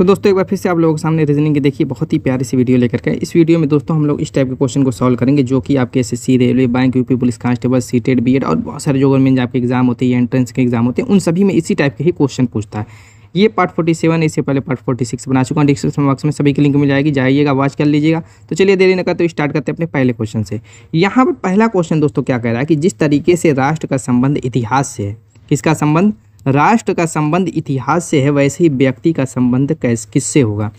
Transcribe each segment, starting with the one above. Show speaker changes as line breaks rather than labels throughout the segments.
तो दोस्तों एक बार फिर से आप लोगों के सामने रीजनिंग की देखिए बहुत ही प्यारी सी वीडियो लेकर के इस वीडियो में दोस्तों हम लोग इस टाइप के क्वेश्चन को सॉल्व करेंगे जो कि आपके एस railway bank UP police constable CTET BEd और बहुत सारे जो गवर्नमेंट आपके एग्जाम होते हैं एंट्रेंस के एग्जाम होते हैं उन सभी में इसी टाइप के ही क्वेश्चन पूछता है ये पार्ट फोर्टी सेवन इससे पहले पार्ट फोर्टी सिक्स बना चुका हूँ डिस्क्रिप्शन बॉक्स में सभी की लिंक मिल जाएगी जाइएगा वॉच कर लीजिएगा तो चलिए देरी न करते तो स्टार्ट करते हैं अपने पहले क्वेश्चन से यहाँ पर पहला क्वेश्चन दोस्तों क्या कह रहा है कि जिस तरीके से राष्ट्र का संबंध इतिहास से है किसका संबंध राष्ट्र का संबंध इतिहास से है वैसे ही व्यक्ति का संबंध कैसे किससे होगा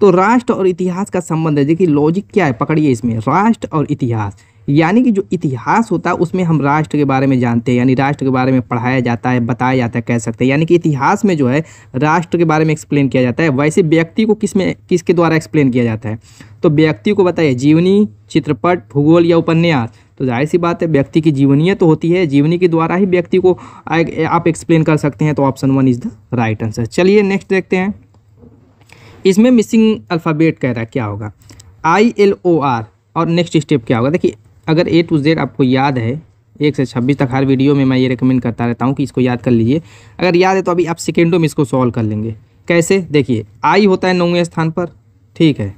तो राष्ट्र और इतिहास का संबंध है देखिए लॉजिक क्या है पकड़िए इसमें राष्ट्र और इतिहास यानी कि जो इतिहास होता है उसमें हम राष्ट्र के बारे में जानते हैं यानी राष्ट्र के बारे में पढ़ाया जाता है बताया जाता है कह सकते हैं यानी कि इतिहास में जो है राष्ट्र के बारे में एक्सप्लेन किया जाता है वैसे व्यक्ति को किस में किसके द्वारा एक्सप्लेन किया जाता है तो व्यक्ति को बताइए जीवनी चित्रपट भूगोल या उपन्यास तो जाहिर सी बात है व्यक्ति की जीवनीय तो होती है जीवनी के द्वारा ही व्यक्ति को आप एक्सप्लेन कर सकते हैं तो option one is the right answer चलिए नेक्स्ट देखते हैं इसमें मिसिंग अल्फ़ाबेट कह रहा है क्या होगा आई एल ओ आर और नेक्स्ट स्टेप क्या होगा देखिए अगर ए टू जेड आपको याद है एक से छब्बीस तक हर वीडियो में मैं ये रिकमेंड करता रहता हूँ कि इसको याद कर लीजिए अगर याद है तो अभी आप सेकेंडों में इसको सॉल्व कर लेंगे कैसे देखिए आई होता है नौवें स्थान पर ठीक है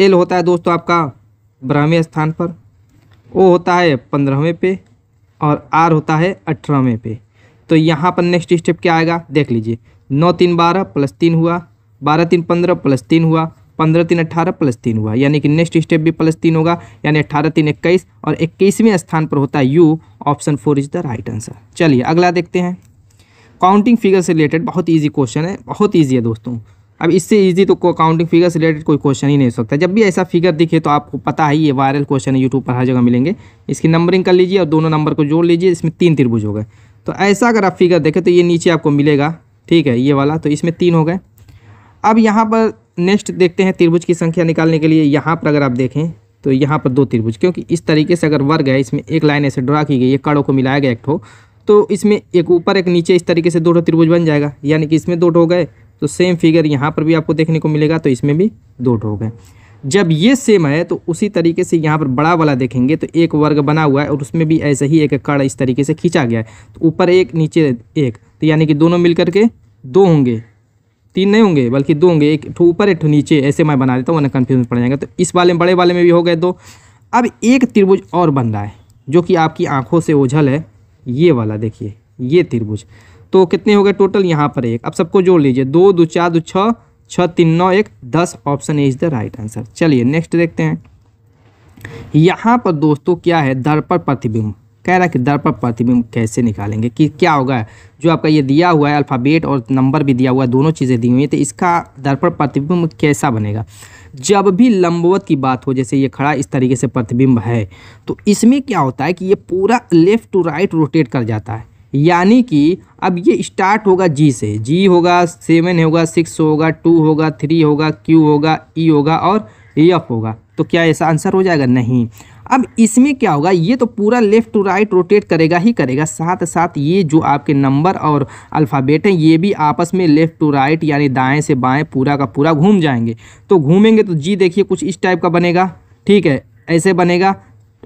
एल होता है दोस्तों आपका बारहवें स्थान पर ओ होता है पंद्रहवें पे और आर होता है अठारहवें पे तो यहाँ पर नेक्स्ट स्टेप क्या आएगा देख लीजिए नौ तीन बारह प्लस तीन हुआ बारह तीन पंद्रह प्लस तीन हुआ पंद्रह तीन अट्ठारह प्लस तीन हुआ यानी कि नेक्स्ट स्टेप भी प्लस तीन होगा यानी अट्ठारह तीन इक्कीस और इक्कीसवें स्थान पर होता है U option four is the right answer चलिए अगला देखते हैं काउंटिंग फिगर से रिलेटेड बहुत ईजी क्वेश्चन है बहुत ईजी है दोस्तों अब इससे ईजी तो काउंटिंग फिगर से रिलेटेड कोई क्वेश्चन ही नहीं हो सकता जब भी ऐसा फिगर दिखे तो आपको पता है ये वायरल क्वेश्चन है यूट्यूब पर हर जगह मिलेंगे इसकी नंबरिंग कर लीजिए और दोनों नंबर को जोड़ लीजिए इसमें तीन त्रिभुज हो गए तो ऐसा अगर आप फिगर देखें तो ये नीचे आपको मिलेगा ठीक है ये वाला तो इसमें तीन हो गए अब यहाँ पर नेक्स्ट देखते हैं त्रिभुज की संख्या निकालने के लिए यहाँ पर अगर आप देखें तो यहाँ पर दो त्रिभुज क्योंकि इस तरीके से अगर वर्ग है इसमें एक लाइन ऐसे ड्रा की गई है कड़ों को मिलाया गया एक ठो तो इसमें एक ऊपर एक नीचे इस तरीके से दो त्रिभुज बन जाएगा यानी कि इसमें दो ठो गए तो सेम फिगर यहाँ पर भी आपको देखने को मिलेगा तो इसमें भी दो ठो गए जब ये सेम है तो उसी तरीके से यहाँ पर बड़ा वाला देखेंगे तो एक वर्ग बना हुआ है और उसमें भी ऐसे ही एक कड़ इस तरीके से खींचा गया है तो ऊपर एक नीचे एक तो यानी कि दोनों मिल करके दो होंगे तीन नहीं होंगे बल्कि दो होंगे एक ठू ऊपर एक ठू नीचे ऐसे मैं बना देता हूँ वरना कन्फ्यूजन पड़ जाएगा तो इस वाले में बड़े वाले में भी हो गए दो अब एक त्रिभुज और बन रहा है जो कि आपकी आंखों से ओझल है ये वाला देखिए ये त्रिभुज तो कितने हो गए टोटल यहाँ पर एक अब सबको जोड़ लीजिए दो दो चार दो छः छः तीन नौ एक दस option is the right answer चलिए नेक्स्ट देखते हैं यहाँ पर दोस्तों क्या है दर्पण प्रतिबिंब कह रहा है कि पर प्रतिबिंब कैसे निकालेंगे कि क्या होगा जो आपका ये दिया हुआ है अल्फ़ाबेट और नंबर भी दिया हुआ है दोनों चीज़ें दी हुई हैं तो इसका दर्पण प्रतिबिंब कैसा बनेगा जब भी लंबवत की बात हो जैसे ये खड़ा इस तरीके से प्रतिबिंब है तो इसमें क्या होता है कि ये पूरा लेफ़्ट टू राइट रोटेट कर जाता है यानी कि अब ये स्टार्ट होगा जी से जी होगा सेवन होगा सिक्स होगा टू होगा थ्री होगा क्यू होगा ई e होगा और एफ होगा तो क्या ऐसा आंसर हो जाएगा नहीं अब इसमें क्या होगा ये तो पूरा लेफ़्ट टू राइट रोटेट करेगा ही करेगा साथ साथ ये जो आपके नंबर और अल्फ़ाबेट हैं ये भी आपस में लेफ़्ट टू राइट यानी दाएँ से बाएँ पूरा का पूरा घूम जाएंगे तो घूमेंगे तो जी देखिए कुछ इस टाइप का बनेगा ठीक है ऐसे बनेगा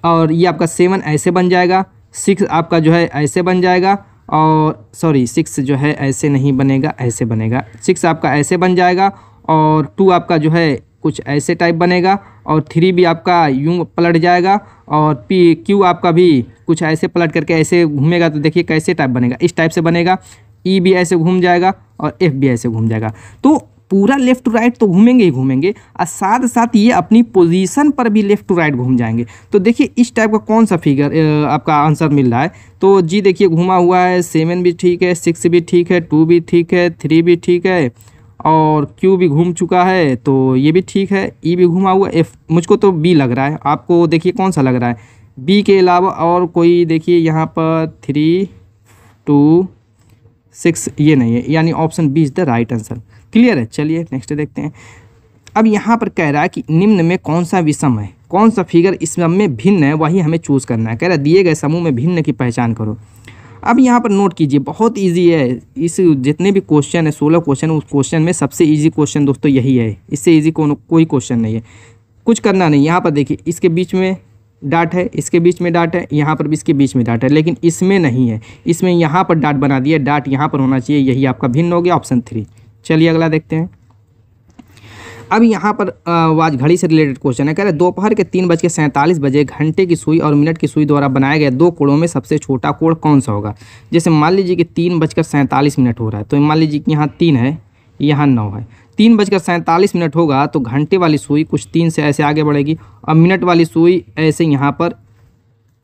और ये आपका सेवन ऐसे बन जाएगा सिक्स आपका जो है ऐसे बन जाएगा और सॉरी सिक्स जो है ऐसे नहीं बनेगा ऐसे बनेगा सिक्स आपका ऐसे बन जाएगा और टू आपका जो है कुछ ऐसे टाइप बनेगा और थ्री भी आपका यूँ पलट जाएगा और पी क्यू आपका भी कुछ ऐसे पलट करके ऐसे घूमेगा तो देखिए कैसे टाइप बनेगा इस टाइप से बनेगा ई e भी ऐसे घूम जाएगा और एफ भी ऐसे घूम जाएगा तो पूरा लेफ़्ट टू राइट तो घूमेंगे ही घूमेंगे और साथ साथ ये अपनी पोजीशन पर भी लेफ़्ट टू राइट घूम जाएंगे तो देखिए इस टाइप का कौन सा फिगर आपका आंसर मिल रहा है तो जी देखिए घूमा हुआ है सेवन भी ठीक है सिक्स भी ठीक है टू भी ठीक है थ्री भी ठीक है और क्यू भी घूम चुका है तो ये भी ठीक है ई e भी घूमा हुआ एफ मुझको तो बी लग रहा है आपको देखिए कौन सा लग रहा है बी के अलावा और कोई देखिए यहाँ पर थ्री टू सिक्स ये नहीं है यानी option B is the right answer clear है चलिए नेक्स्ट देखते हैं अब यहाँ पर कह रहा है कि निम्न में कौन सा विषम है कौन सा फिगर इस में भिन्न है वही हमें चूज़ करना है कह रहा है दिए गए समूह में भिन्न की पहचान करो अब यहाँ पर नोट कीजिए बहुत ईजी है इस जितने भी क्वेश्चन है सोलह क्वेश्चन उस क्वेश्चन में सबसे ईजी क्वेश्चन दोस्तों यही है इससे ईजी को, कोई क्वेश्चन नहीं है कुछ करना नहीं यहाँ पर देखिए इसके बीच में डाट है इसके बीच में डाट है यहाँ पर भी इसके बीच में डाट है लेकिन इसमें नहीं है इसमें यहाँ पर डाट बना दिया डाट यहाँ पर होना चाहिए यही आपका भिन्न हो गया ऑप्शन थ्री चलिए अगला देखते हैं अब यहाँ पर वाज घड़ी से रिलेटेड क्वेश्चन है कह रहे दोपहर के तीन बज के सैंतालीस बजे घंटे की सुई और मिनट की सुई द्वारा बनाए गए दो कोड़ों में सबसे छोटा कोड़ कौन सा होगा जैसे मान लीजिए कि तीन बजकर सैंतालीस मिनट हो रहा है तो मान लीजिए कि यहाँ तीन है यहाँ नौ है तीन बजकर सैंतालीस मिनट होगा तो घंटे वाली सुई कुछ तीन से ऐसे आगे बढ़ेगी और मिनट वाली सुई ऐसे यहाँ पर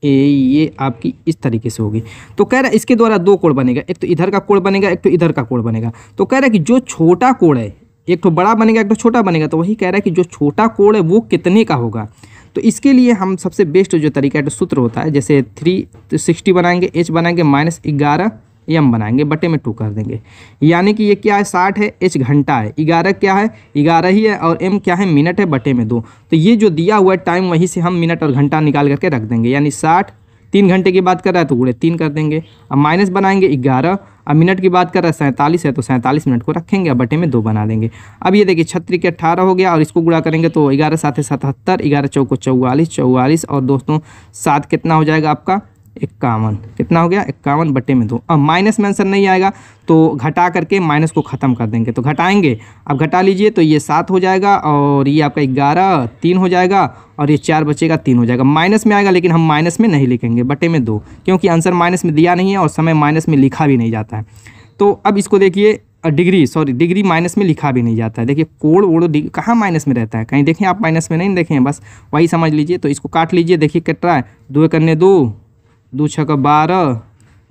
ए ये आपकी इस तरीके से होगी तो कह रहा है इसके द्वारा दो कोड बनेगा एक तो इधर का कोड बनेगा एक तो इधर का कोड बनेगा तो कह रहा है कि जो छोटा कोड है एक तो बड़ा बनेगा एक तो छोटा बनेगा तो वही कह रहा है कि जो छोटा कोण है वो कितने का होगा तो इसके लिए हम सबसे बेस्ट जो तरीका है तो सूत्र होता है जैसे थ्री तो सिक्सटी बनाएंगे एच बनाएंगे माइनस ग्यारह एम बनाएंगे बटे में टू कर देंगे यानी कि ये क्या है साठ है एच घंटा है ग्यारह क्या है ग्यारह ही है और एम क्या है मिनट है बटे में दो तो ये जो दिया हुआ है टाइम वहीं से हम मिनट और घंटा निकाल करके रख देंगे यानी साठ तीन घंटे की बात कर रहा है तो गुड़े तीन कर देंगे अब माइनस बनाएंगे ग्यारह अब मिनट की बात कर रहा है सैंतालीस है तो सैंतालीस मिनट को रखेंगे अब बटे में दो बना देंगे अब ये देखिए छत्तीस के अट्ठारह हो गया और इसको गुड़ा करेंगे तो ग्यारह सात सतहत्तर ग्यारह चौको चौवालीस चौवालीस और दोस्तों सात कितना हो जाएगा आपका इक्यावन कितना हो गया इक्यावन बटे में दो अब माइनस में आंसर नहीं आएगा तो घटा करके माइनस को ख़त्म कर देंगे तो घटाएंगे अब घटा लीजिए तो ये सात हो जाएगा और ये आपका ग्यारह तीन हो जाएगा और ये चार बचेगा तीन हो जाएगा माइनस में आएगा लेकिन हम माइनस में नहीं लिखेंगे बटे में दो क्योंकि आंसर माइनस में दिया नहीं है और समय माइनस में लिखा भी नहीं जाता है तो अब इसको देखिए डिग्री सॉरी डिग्री माइनस में लिखा भी नहीं जाता है देखिए कोड वोड़ डिग्री कहाँ माइनस में रहता है कहीं देखें आप माइनस में नहीं देखें बस वही समझ लीजिए तो इसको काट लीजिए देखिए कट रहा है दो करने दो दो छः का बारह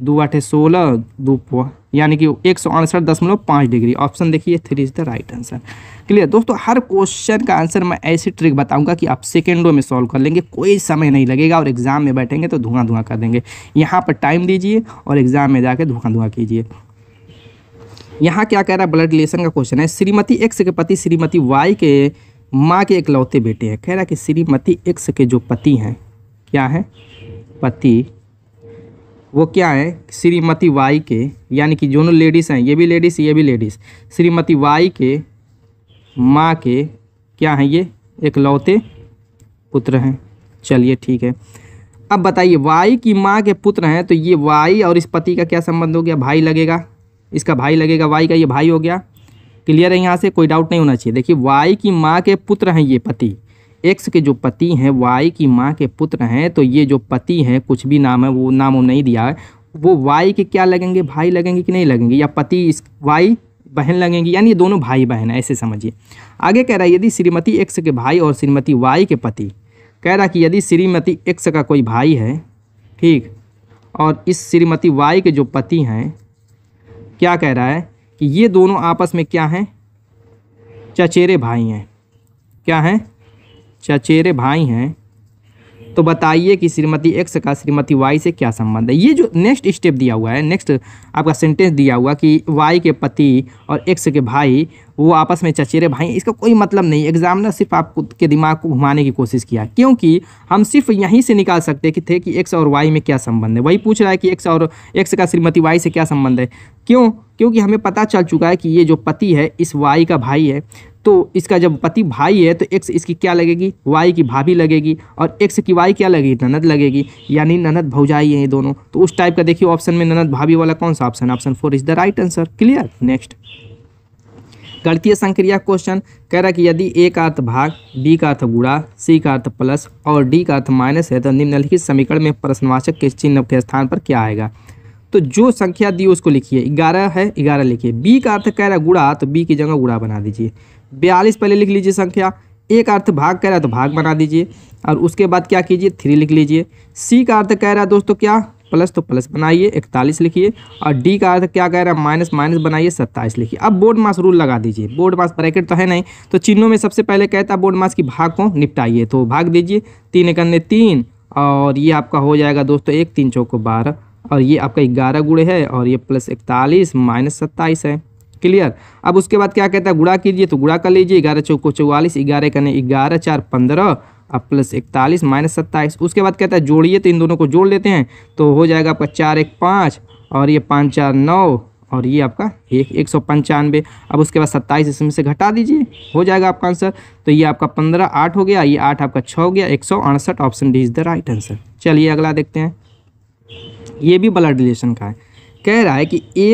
दो आठे सोलह दो यानी कि एक सौ अड़सठ दशमलव पाँच डिग्री ऑप्शन देखिए three is the right answer clear दोस्तों हर क्वेश्चन का आंसर मैं ऐसी ट्रिक बताऊंगा कि आप सेकेंडों में सॉल्व कर लेंगे कोई समय नहीं लगेगा और एग्ज़ाम में बैठेंगे तो धुआं धुआं कर देंगे यहाँ पर टाइम दीजिए और एग्ज़ाम में जाके धुआं धुआं कीजिए यहाँ क्या कह रहा है ब्लड रिलेशन का क्वेश्चन है श्रीमती एक्स के पति श्रीमती वाई के माँ के इकलौते बेटे हैं कह रहा है कि श्रीमती एक्स के जो पति हैं क्या हैं पति वो क्या है श्रीमती वाई के यानी कि दोनों लेडीज़ हैं ये भी लेडीज़ ये भी लेडीज़ श्रीमती वाई के माँ के क्या हैं ये इकलौते पुत्र हैं चलिए ठीक है अब बताइए वाई की माँ के पुत्र हैं तो ये वाई और इस पति का क्या संबंध हो गया भाई लगेगा इसका भाई लगेगा वाई का ये भाई हो गया क्लियर है यहाँ से कोई डाउट नहीं होना चाहिए देखिए वाई की माँ के पुत्र हैं ये पति एक्स के जो पति हैं वाई की माँ के पुत्र हैं तो ये जो पति हैं कुछ भी नाम है वो नाम वो नहीं दिया है वो वाई के क्या लगेंगे भाई लगेंगे कि नहीं लगेंगे या पति इस वाई बहन लगेंगी यानी दोनों भाई बहन है ऐसे समझिए आगे कह रहा है यदि श्रीमती एक्स के भाई और श्रीमती वाई के पति कह रहा कि यदि श्रीमती एक्स का कोई भाई है ठीक और इस श्रीमती वाई के जो पति हैं क्या कह रहा है कि ये दोनों आपस में क्या हैं चचेरे भाई हैं क्या हैं चचेरे भाई हैं तो बताइए कि श्रीमती एक्स का श्रीमती वाई से क्या संबंध है ये जो नेक्स्ट स्टेप दिया हुआ है नेक्स्ट आपका सेंटेंस दिया हुआ कि वाई के पति और एक्स के भाई वो आपस में चचेरे भाई इसका कोई मतलब नहीं एग्जाम ने सिर्फ खुद के दिमाग को घुमाने की कोशिश किया क्योंकि हम सिर्फ यहीं से निकाल सकते कि थे कि एक्स और वाई में क्या संबंध है वही पूछ रहा है कि एक्स और एक्स का श्रीमती वाई से क्या संबंध है क्यों क्योंकि हमें पता चल चुका है कि ये जो पति है इस वाई का भाई है तो इसका जब पति भाई है तो एक्स इसकी क्या लगेगी वाई की भाभी लगेगी और एक्स की वाई क्या लगेगी ननद लगेगी यानी ननद भौजाई है ये दोनों तो उस टाइप का देखिए ऑप्शन में ननद भाभी वाला कौन सा option option four is the right answer clear next गणतीय संक्रिया क्वेश्चन कह रहा कि यदि ए का अर्थ भाग बी का अर्थ गुड़ा सी का अर्थ प्लस और डी का अर्थ माइनस है तो निम्नलिखित समीकरण में प्रश्नवाचक के चिन्ह के स्थान पर क्या आएगा तो जो संख्या दी उसको लिखिए ग्यारह है ग्यारह लिखिए बी का अर्थ कह रहा गुड़ा तो बी की जगह गुड़ा बना दीजिए बयालीस पहले लिख लीजिए संख्या एक अर्थ भाग कह रहा है तो भाग बना दीजिए और उसके बाद क्या कीजिए थ्री लिख लीजिए सी का अर्थ कह रहा है दोस्तों क्या प्लस तो प्लस बनाइए इकतालीस लिखिए और डी का अर्थ क्या कह रहा है माइनस माइनस बनाइए सत्ताईस लिखिए अब बोर्ड मास रूल लगा दीजिए बोर्ड मास ब्रैकेट तो है नहीं तो चिन्हों में सबसे पहले कहता है बोर्ड मास की भाग को निपटाइए तो भाग दीजिए तीन एकन्ने तीन और ये आपका हो जाएगा दोस्तों एक तीन चौको बारह और ये आपका ग्यारह गुड़े है और ये प्लस इकतालीस माइनस सत्ताईस है क्लियर अब उसके बाद क्या कहता है गुड़ा कीजिए तो गुड़ा कर लीजिए ग्यारह चौको चौवालीस ग्यारह कने ग्यारह चार पंद्रह अब प्लस इकतालीस माइनस सत्ताईस उसके बाद कहता है जोड़िए तो इन दोनों को जोड़ लेते हैं तो हो जाएगा आपका चार एक पाँच और ये पाँच चार नौ और ये आपका एक एक सौ पंचानवे अब उसके बाद सत्ताईस इसमें से घटा दीजिए हो जाएगा आपका आंसर तो ये आपका पंद्रह आठ हो गया ये आठ आपका छः हो गया एक सौ अड़सठ option D is the right answer चलिए अगला देखते हैं ये भी ब्लड रिलेशन का है कह रहा है कि ए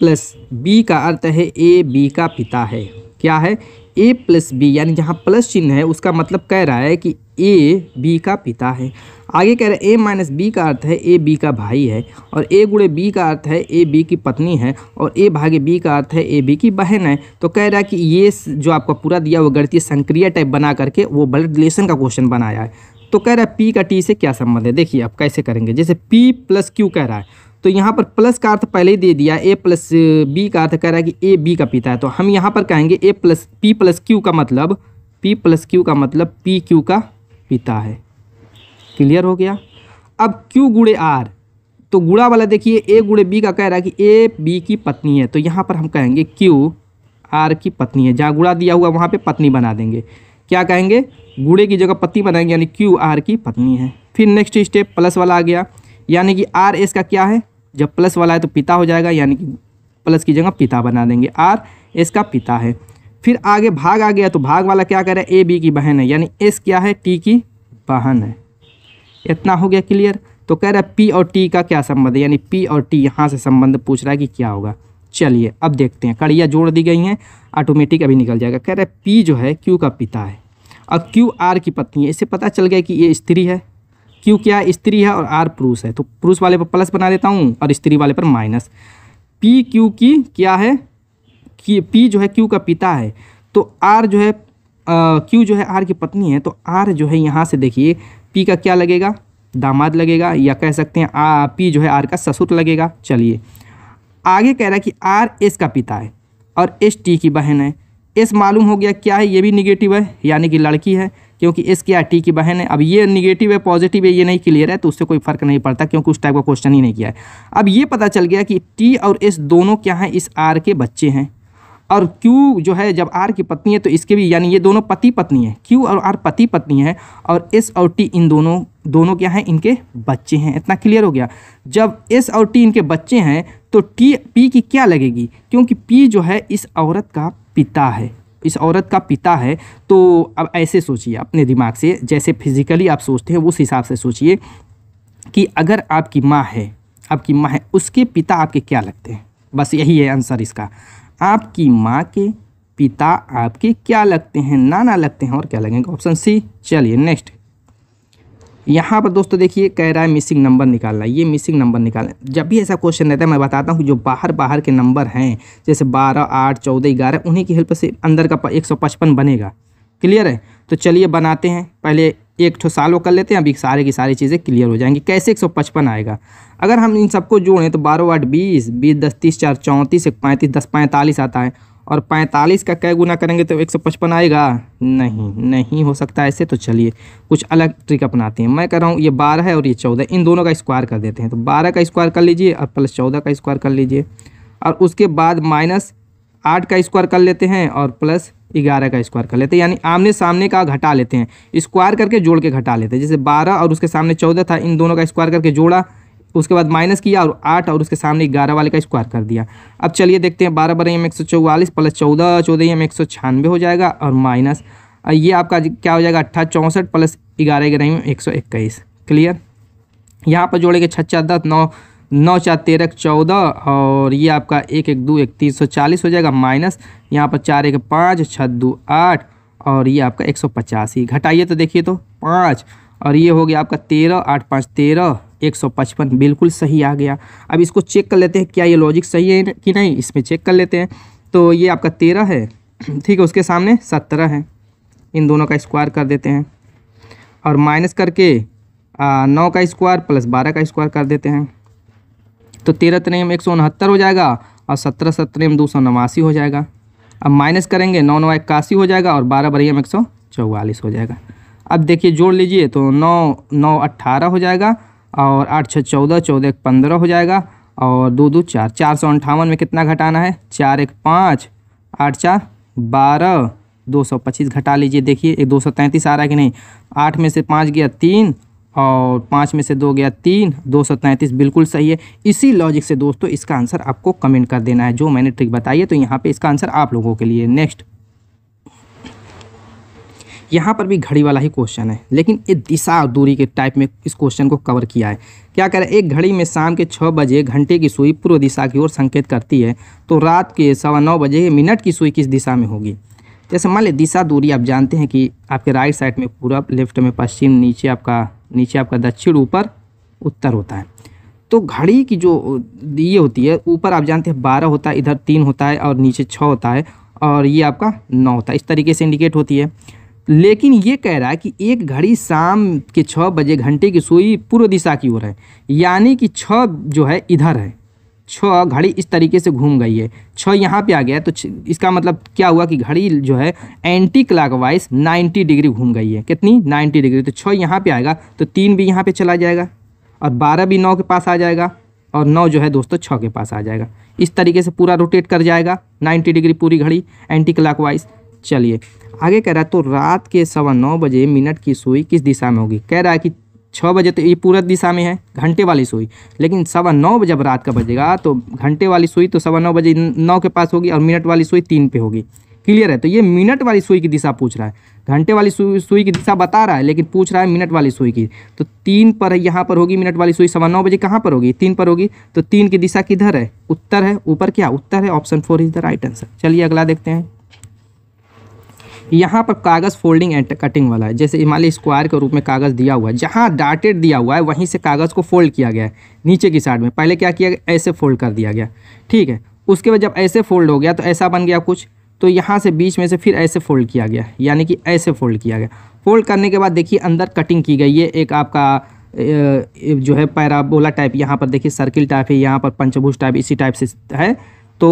प्लस बी का अर्थ है ए बी का पिता है क्या है ए प्लस बी यानी जहाँ प्लस चिन्ह है उसका मतलब कह रहा है कि ए बी का पिता है आगे कह रहा है ए माइनस बी का अर्थ है ए बी का भाई है और ए गुड़े बी का अर्थ है ए बी की पत्नी है और ए भागे बी का अर्थ है ए बी की बहन है तो कह रहा है कि ये जो आपका पूरा दिया वो गणितीय संक्रिय टाइप बना करके वो ब्लड रिलेशन का क्वेश्चन बनाया है तो कह रहा है पी का टी से क्या संबंध है देखिए आप कैसे करेंगे जैसे पी प्लस क्यू कह रहा है तो यहाँ पर प्लस का अर्थ पहले ही दे दिया ए प्लस बी का अर्थ कह रहा है कि ए बी का पिता है तो हम यहाँ पर कहेंगे A plus P plus Q का मतलब पी प्लस क्यू का मतलब पी क्यू का पिता है क्लियर हो गया अब क्यू गुड़े आर तो गुड़ा वाला देखिए ए गुड़े बी का कह रहा है कि ए बी की पत्नी है तो यहाँ पर हम कहेंगे क्यू आर की पत्नी है जहाँ गुड़ा दिया हुआ वहाँ पर पत्नी बना देंगे क्या कहेंगे गुड़े की जगह पत्नी बनाएंगे यानी क्यू आर की पत्नी है फिर नेक्स्ट स्टेप प्लस वाला आ गया यानी कि आर एस का क्या है जब प्लस वाला है तो पिता हो जाएगा यानी कि प्लस की जगह पिता बना देंगे आर एस का पिता है फिर आगे भाग आ गया तो भाग वाला क्या करे ए बी की बहन है यानी एस क्या है टी की बहन है इतना हो गया क्लियर तो कह रहा है पी और टी का क्या संबंध है यानी पी और टी यहाँ से संबंध पूछ रहा है कि क्या होगा चलिए अब देखते हैं कड़िया जोड़ दी गई हैं ऑटोमेटिक अभी निकल जाएगा कह रहा है पी जो है क्यू का पिता है और क्यू आर की पत्नी है इससे पता चल गया कि ये स्त्री है क्यू क्या स्त्री है और आर पुरुष है तो पुरुष वाले पर प्लस बना देता हूँ और स्त्री वाले पर माइनस पी क्यू की क्या है कि पी जो है क्यू का पिता है तो आर जो है क्यू जो है आर की पत्नी है तो आर जो है यहाँ से देखिए पी का क्या लगेगा दामाद लगेगा या कह सकते हैं आ पी जो है आर का ससुर लगेगा चलिए आगे कह रहा है कि आर एस का पिता है और एस टी की बहन है एस मालूम हो गया क्या है ये भी निगेटिव है यानी कि लड़की है क्योंकि एस आर टी की बहन है अब ये निगेटिव है पॉजिटिव है ये नहीं क्लियर है तो उससे कोई फर्क नहीं पड़ता क्योंकि उस टाइप का क्वेश्चन ही नहीं किया है अब ये पता चल गया कि टी और एस दोनों क्या हैं इस आर के बच्चे हैं और क्यू जो है जब आर की पत्नी है तो इसके भी यानी ये दोनों पति पत्नी है क्यू और आर पति पत्नी है और एस और टी इन दोनों दोनों क्या हैं इनके बच्चे हैं इतना क्लियर हो गया जब एस और टी इनके बच्चे हैं तो टी पी की क्या लगेगी क्योंकि पी जो है इस औरत का पिता है इस औरत का पिता है तो अब ऐसे सोचिए अपने दिमाग से जैसे फिज़िकली आप सोचते हैं उस हिसाब से सोचिए कि अगर आपकी माँ है आपकी माँ है उसके पिता आपके क्या लगते हैं बस यही है आंसर इसका आपकी माँ के पिता आपके क्या लगते हैं नाना लगते हैं और क्या लगेंगे ऑप्शन सी चलिए नेक्स्ट यहाँ पर दोस्तों देखिए कह रहा है मिसिंग नंबर निकालना ये मिसिंग नंबर निकालना जब भी ऐसा क्वेश्चन रहता है मैं बताता हूँ जो बाहर बाहर के नंबर हैं जैसे बारह आठ चौदह ग्यारह उन्हीं की हेल्प से अंदर का एक सौ पचपन बनेगा क्लियर है तो चलिए बनाते हैं पहले एक ठो साल कर लेते हैं अभी सारे की सारी चीज़ें क्लियर हो जाएंगी कैसे एक सौ पचपन आएगा अगर हम इन सबको जोड़ें तो बारह आठ बीस बीस दस तीस चार चौंतीस एक पैंतीस दस पैंतालीस आता है और 45 का कै गुना करेंगे तो 155 आएगा नहीं नहीं हो सकता ऐसे तो चलिए कुछ अलग ट्रिक अपनाते हैं मैं कह रहा हूँ ये 12 है और ये 14 इन दोनों का स्क्वायर कर देते हैं तो 12 का स्क्वायर कर लीजिए और प्लस 14 का स्क्वायर कर लीजिए और उसके बाद माइनस आठ का स्क्वायर कर लेते हैं और प्लस ग्यारह का स्क्वायर कर लेते हैं यानी आमने सामने का घटा लेते हैं स्क्वायर करके जोड़ के घटा लेते हैं जैसे बारह और उसके सामने चौदह था इन दोनों का स्क्वायर करके जोड़ा उसके बाद माइनस किया और आठ और उसके सामने ग्यारह वाले का स्क्वायर कर दिया अब चलिए देखते हैं बारह बारह एम एक सौ चौवालीस प्लस चौदह चौदह एम एक सौ छियानवे हो जाएगा और माइनस ये आपका क्या हो जाएगा अट्ठाईस चौंसठ प्लस ग्यारह ग्राम एक सौ इक्कीस क्लियर यहाँ पर जोड़ेंगे छः चार दस नौ नौ चार तेरह चौदह और ये आपका एक एक दो एक तीन सौ चालीस हो जाएगा माइनस यहाँ पर चार एक पाँच छः दो आठ और ये आपका एक सौ पचासी घटाइए तो देखिए तो पाँच और ये हो गया आपका तेरह आठ पाँच तेरह पचपन बिल्कुल सही आ गया अब इसको चेक कर लेते हैं क्या ये लॉजिक सही है कि नहीं इसमें चेक कर लेते हैं तो ये आपका तेरह है ठीक है उसके सामने सत्रह है इन दोनों का स्क्वायर कर देते हैं और माइनस करके नौ का स्क्वायर प्लस बारह का स्क्वायर कर देते हैं तो तेरह तरह एक सौ उनहत्तर हो जाएगा और सत्रह सत्रह दो सौ नवासी हो जाएगा अब माइनस करेंगे नौ नौ इक्यासी हो जाएगा और बारह बरिया में एक सौ चौवालीस हो जाएगा अब देखिए जोड़ लीजिए तो नौ नौ अट्ठारह हो जाएगा और आठ छः चौदह चौदह एक पंद्रह हो जाएगा और दो दो चार चार सौ अंठावन में कितना घटाना है चार एक पाँच आठ चार बारह दो सौ पच्चीस घटा लीजिए देखिए एक दो सौ तैंतीस आ रहा है कि नहीं आठ में से पाँच गया तीन और पाँच में से दो गया तीन दो सौ तैंतीस बिल्कुल सही है इसी लॉजिक से दोस्तों इसका आंसर आपको कमेंट कर देना है जो मैंने ट्रिक बताई है तो यहाँ पे इसका आंसर आप लोगों के लिए नेक्स्ट यहाँ पर भी घड़ी वाला ही क्वेश्चन है लेकिन ये दिशा और दूरी के टाइप में इस क्वेश्चन को कवर किया है क्या करें एक घड़ी में शाम के छः बजे घंटे की सुई पूर्व दिशा की ओर संकेत करती है तो रात के सवा नौ बजे मिनट की सुई किस दिशा में होगी जैसे मान लें दिशा दूरी आप जानते हैं कि आपके राइट साइड में पूरा लेफ्ट में पश्चिम नीचे आपका नीचे आपका दक्षिण ऊपर उत्तर होता है तो घड़ी की जो ये होती है ऊपर आप जानते हैं बारह होता है इधर तीन होता है और नीचे छः होता है और ये आपका नौ होता है इस तरीके से इंडिकेट होती है लेकिन ये कह रहा है कि एक घड़ी शाम के छः बजे घंटे की सुई पूर्व दिशा की ओर है यानी कि छ जो है इधर है छः घड़ी इस तरीके से घूम गई है छ यहाँ पे आ गया तो इसका मतलब क्या हुआ कि घड़ी जो है एंटी वाइज़ 90 डिग्री घूम गई है कितनी 90 डिग्री तो छः यहाँ पे आएगा तो तीन भी यहाँ पे चला जाएगा और बारह भी नौ के पास आ जाएगा और नौ जो है दोस्तों छः के पास आ जाएगा इस तरीके से पूरा रोटेट कर जाएगा नाइन्टी डिग्री पूरी घड़ी एंटी क्लाक चलिए आगे कह रहा है तो रात के सवा नौ बजे मिनट की सुई किस दिशा में होगी कह रहा है कि छः बजे तो ये पूरा दिशा में है घंटे वाली सुई लेकिन सवा नौ बजे जब रात का बजेगा तो घंटे वाली सुई तो सवा नौ बजे नौ के पास होगी और मिनट वाली सुई तीन पे होगी क्लियर है तो ये मिनट वाली सुई की दिशा पूछ रहा है घंटे वाली सुई सुई की दिशा बता रहा है लेकिन पूछ रहा है मिनट वाली सुई की तो तीन पर यहाँ पर होगी मिनट वाली सुई सवा नौ बजे कहाँ पर होगी तीन पर होगी तो तीन की दिशा किधर है उत्तर है ऊपर क्या उत्तर है option four is the right answer चलिए अगला देखते हैं यहाँ पर कागज़ फोल्डिंग एंड कटिंग वाला है जैसे हिमालय स्क्वायर के रूप में कागज़ दिया हुआ है जहाँ डाटेड दिया हुआ है वहीं से कागज़ को फोल्ड किया गया है नीचे की साइड में पहले क्या किया गया ऐसे फोल्ड कर दिया गया ठीक है उसके बाद जब ऐसे फोल्ड हो गया तो ऐसा बन गया कुछ तो यहाँ से बीच में से फिर ऐसे फोल्ड किया गया यानी कि ऐसे फोल्ड किया गया फोल्ड करने के बाद देखिए अंदर कटिंग की गई है एक आपका जो है पैराबोला टाइप यहाँ पर देखिए सर्किल टाइप है यहाँ पर पंचभुज टाइप इसी टाइप से है तो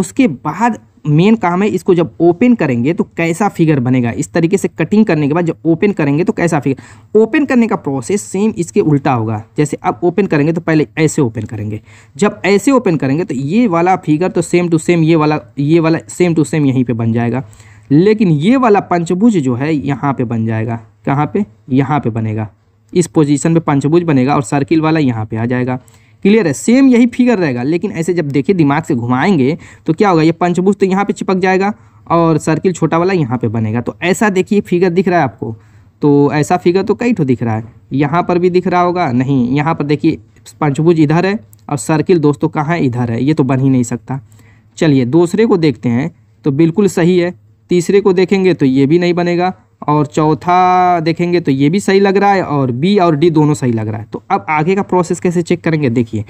उसके बाद मेन काम है इसको जब ओपन करेंगे तो कैसा फिगर बनेगा इस तरीके से कटिंग करने के बाद जब ओपन करेंगे तो कैसा फिगर ओपन करने का प्रोसेस सेम इसके उल्टा होगा जैसे अब ओपन करेंगे तो पहले ऐसे ओपन करेंगे जब ऐसे ओपन करेंगे तो ये वाला फिगर तो सेम टू सेम ये वाला ये वाला सेम टू सेम यहीं पर बन जाएगा लेकिन ये वाला पंचभुज जो है यहाँ पर बन जाएगा कहाँ पर यहाँ पर बनेगा इस पोजिशन पर पंचभुज बनेगा और सर्किल वाला यहाँ पर आ जाएगा क्लियर है सेम यही फिगर रहेगा लेकिन ऐसे जब देखिए दिमाग से घुमाएंगे तो क्या होगा ये पंचभुज तो यहाँ पर चिपक जाएगा और सर्किल छोटा वाला यहाँ पर बनेगा तो ऐसा देखिए फिगर दिख रहा है आपको तो ऐसा फिगर तो कई ठो दिख रहा है यहाँ पर भी दिख रहा होगा नहीं यहाँ पर देखिए पंचभुज इधर है और सर्किल दोस्तों कहाँ इधर है ये तो बन ही नहीं सकता चलिए दूसरे को देखते हैं तो बिल्कुल सही है तीसरे को देखेंगे तो ये भी नहीं बनेगा और चौथा देखेंगे तो ये भी सही लग रहा है और बी और डी दोनों सही लग रहा है तो अब आगे का प्रोसेस कैसे चेक करेंगे देखिए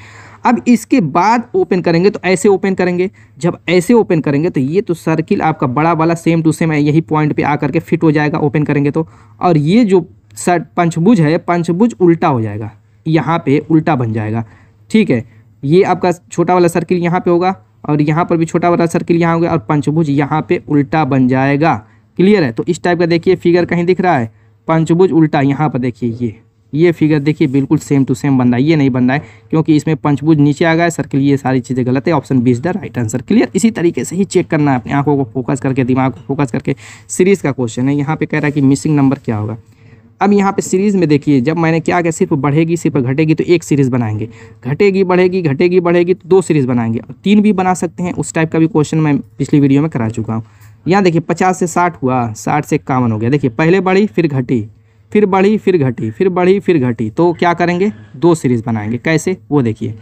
अब इसके बाद ओपन करेंगे तो ऐसे ओपन करेंगे जब ऐसे ओपन करेंगे तो ये तो सर्किल आपका बड़ा वाला सेम टू सेम है यही पॉइंट पे आ करके फिट हो जाएगा ओपन करेंगे तो और ये जो सर पंचभुज है पंचभुज उल्टा हो जाएगा यहाँ पर उल्टा बन जाएगा ठीक है ये आपका छोटा वाला सर्किल यहाँ पर होगा और यहाँ पर भी छोटा वाला सर्किल यहाँ हो गया और पंचभुज यहाँ पर उल्टा बन जाएगा क्लियर है तो इस टाइप का देखिए फिगर कहीं दिख रहा है पंचभुज उल्टा यहाँ पर देखिए ये ये फिगर देखिए बिल्कुल सेम टू सेम बन रहा है ये नहीं बन रहा है क्योंकि इसमें पंचभुज नीचे आ गया है सर्कल ये सारी चीज़ें गलत है option B is the right answer clear इसी तरीके से ही चेक करना है अपनी आंखों को फोकस करके दिमाग को फोकस करके सीरीज़ का क्वेश्चन है यहाँ पे कह रहा है कि मिसिंग नंबर क्या होगा अब यहाँ पे सीरीज़ में देखिए जब मैंने क्या किया सिर्फ बढ़ेगी सिर्फ घटेगी तो एक सीरीज़ बनाएंगे घटेगी बढ़ेगी घटेगी बढ़ेगी तो दो सीरीज़ बनाएंगे तीन भी बना सकते हैं उस टाइप का भी क्वेश्चन मैं पिछली वीडियो में करा चुका हूँ यहाँ देखिए पचास से साठ हुआ साठ से इक्यावन हो गया देखिए पहले बढ़ी फिर घटी फिर बढ़ी फिर घटी फिर बढ़ी फिर घटी तो क्या करेंगे दो सीरीज़ बनाएंगे कैसे वो देखिए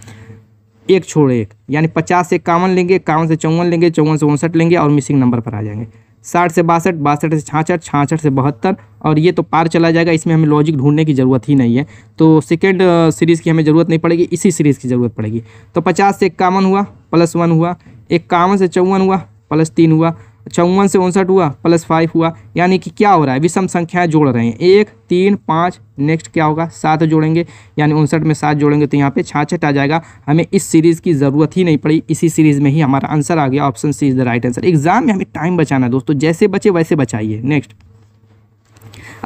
एक छोड़ एक यानी पचास से इक्यावन लेंगे इक्यावन से चौवन लेंगे चौवन से उनसठ लेंगे और मिसिंग नंबर पर आ जाएंगे साठ से बासठ बासठ से छाछठ छाछठ से बहत्तर और ये तो पार चला जाएगा इसमें हमें लॉजिक ढूंढने की ज़रूरत ही नहीं है तो सेकेंड सीरीज़ uh, की हमें ज़रूरत नहीं पड़ेगी इसी सीरीज़ की ज़रूरत पड़ेगी तो पचास से इक्यावन हुआ प्लस वन हुआ इक्यावन से चौवन हुआ प्लस तीन हुआ चौवन अच्छा, से उनसठ हुआ प्लस फाइव हुआ यानी कि क्या हो रहा है विषम संख्याएं जोड़ रहे हैं एक तीन पाँच नेक्स्ट क्या होगा सात जोड़ेंगे यानी उनसठ में सात जोड़ेंगे तो यहाँ पे छाछठ आ जाएगा हमें इस सीरीज़ की ज़रूरत ही नहीं पड़ी इसी सीरीज़ में ही हमारा आंसर आ गया option C is the right answer exam में हमें टाइम बचाना है दोस्तों जैसे बचे वैसे बचाइए नेक्स्ट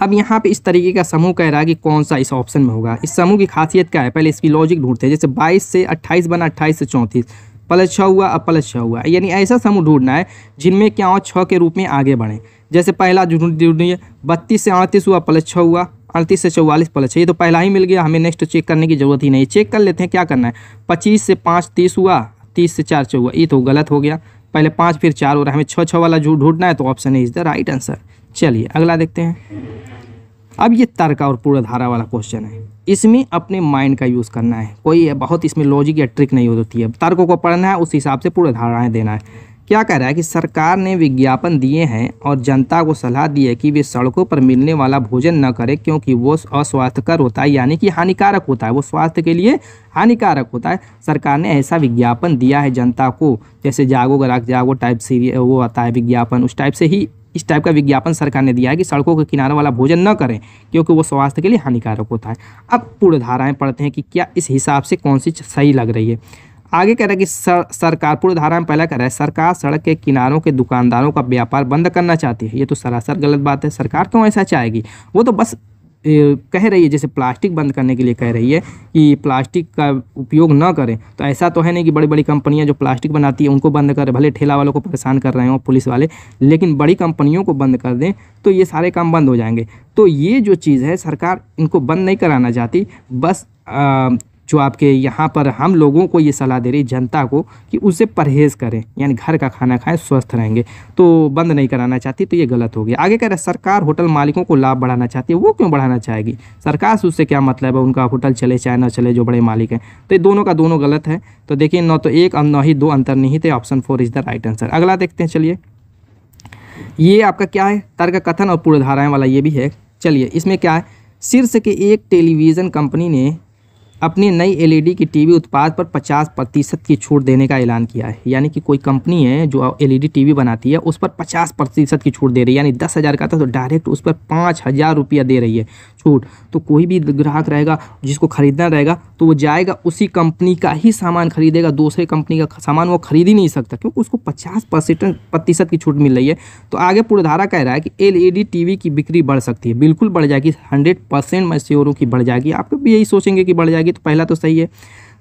अब यहाँ पे इस तरीके का समूह कह रहा है कि कौन सा इस ऑप्शन में होगा इस समूह की खासियत क्या है पहले इसकी लॉजिक ढूंढते हैं जैसे 22 से 28 बना 28 से 34 प्लस छः हुआ अब प्लस छः हुआ यानी ऐसा समूह ढूंढना है जिनमें क्या हो छः के रूप में आगे बढ़ें जैसे पहला ढूंढिए बत्तीस से अड़तीस हुआ प्लस छः हुआ अड़तीस से चौवालीस प्लस ये तो पहला ही मिल गया हमें नेक्स्ट चेक करने की जरूरत ही नहीं चेक कर लेते हैं क्या करना है पच्चीस से पाँच तीस हुआ तीस से चार चौवा ये तो गलत हो गया पहले पाँच फिर चार हो रहा है हमें छः छः वाला जो ढूंढना है तो ऑप्शन है इज द राइट आंसर चलिए अगला देखते हैं अब ये तर्क और धारा वाला क्वेश्चन है इसमें अपने माइंड का यूज़ करना है कोई बहुत इसमें लॉजिक या ट्रिक नहीं होती है तर्कों को पढ़ना है उस हिसाब से पूरा धारणाएँ देना है क्या कह रहा है कि सरकार ने विज्ञापन दिए हैं और जनता को सलाह दी है कि वे सड़कों पर मिलने वाला भोजन न करें क्योंकि वो अस्वास्थ्यकर होता है यानी कि हानिकारक होता है वो स्वास्थ्य के लिए हानिकारक होता है सरकार ने ऐसा विज्ञापन दिया है जनता को जैसे जागो ग्राहक जागो टाइप सीरियल वो आता है विज्ञापन उस टाइप से ही इस टाइप का विज्ञापन सरकार ने दिया है कि सड़कों के किनारों वाला भोजन न करें क्योंकि वो स्वास्थ्य के लिए हानिकारक होता है अब पूर्व धाराएँ पढ़ते हैं कि क्या इस हिसाब से कौन सी सही लग रही है आगे कह रहा है कि सर, सरकार पूर्व धारा में पहला कह रहा है सरकार सड़क के किनारों के दुकानदारों का व्यापार बंद करना चाहती है ये तो सरासर गलत बात है सरकार क्यों ऐसा चाहेगी वो तो बस कह रही है जैसे प्लास्टिक बंद करने के लिए कह रही है कि प्लास्टिक का उपयोग ना करें तो ऐसा तो है नहीं कि बड़ी बड़ी कंपनियां जो प्लास्टिक बनाती है उनको बंद कर भले ठेला वालों को परेशान कर रहे हो पुलिस वाले लेकिन बड़ी कंपनियों को बंद कर दें तो ये सारे काम बंद हो जाएंगे तो ये जो चीज़ है सरकार इनको बंद नहीं कराना चाहती बस जो आपके यहाँ पर हम लोगों को ये सलाह दे रही जनता को कि उसे परहेज़ करें यानी घर का खाना खाएं स्वस्थ रहेंगे तो बंद नहीं कराना चाहती तो ये गलत हो गया आगे कह रहे सरकार होटल मालिकों को लाभ बढ़ाना चाहती है वो क्यों बढ़ाना चाहेगी सरकार से उससे क्या मतलब है उनका होटल चले चाहे ना चले जो बड़े मालिक हैं तो ये दोनों का दोनों गलत है तो देखिए न तो एक और न ही दो अंतर नहीं थे option four is the right answer अगला देखते हैं चलिए ये आपका क्या है तर्क कथन और पूर्वधाराएँ वाला ये भी है चलिए इसमें क्या है शीर्ष के एक टेलीविज़न कंपनी ने अपनी नई एलईडी की टीवी उत्पाद पर 50 प्रतिशत की छूट देने का ऐलान किया है यानी कि कोई कंपनी है जो एलईडी टीवी बनाती है उस पर 50 प्रतिशत की छूट दे रही है यानी दस हज़ार का था तो डायरेक्ट उस पर पाँच हज़ार रुपया दे रही है छूट तो कोई भी ग्राहक रहेगा जिसको ख़रीदना रहेगा तो वो जाएगा उसी कंपनी का ही सामान खरीदेगा दूसरे कंपनी का सामान वो खरीद ही नहीं सकता क्योंकि उसको पचास प्रतिशत की छूट मिल रही है तो आगे पूर्वधारा कह रहा है कि एल ई की बिक्री बढ़ सकती है बिल्कुल बढ़ जाएगी हंड्रेड परसेंट मैं श्योर हूँ कि बढ़ जाएगी आप भी यही सोचेंगे कि बढ़ जाएगी होगी तो पहला तो सही है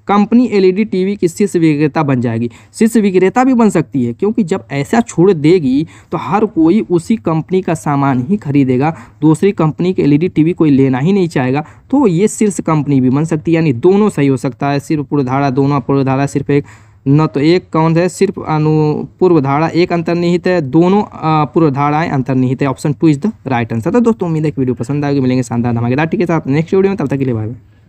कंपनी एलईडी टीवी की शीर्ष विक्रेता बन जाएगी शीर्ष विक्रेता भी बन सकती है क्योंकि जब ऐसा छोड़ देगी तो हर कोई उसी कंपनी का सामान ही खरीदेगा दूसरी कंपनी की एलईडी टीवी कोई लेना ही नहीं चाहेगा तो ये शीर्ष कंपनी भी बन सकती है यानी दोनों सही हो सकता है सिर्फ पूर्वधारा दोनों पूर्वधारा सिर्फ एक न तो एक कौन है सिर्फ अनु पूर्वधारा एक अंतर्निहित है दोनों पूर्वधाराएं अंतर्निहित है option two is the right answer तो दोस्तों उम्मीद है कि वीडियो पसंद आएगी मिलेंगे शानदार धमाकेदार ठीक है साथ नेक्स्ट वीडियो में तब तक के लिए बाय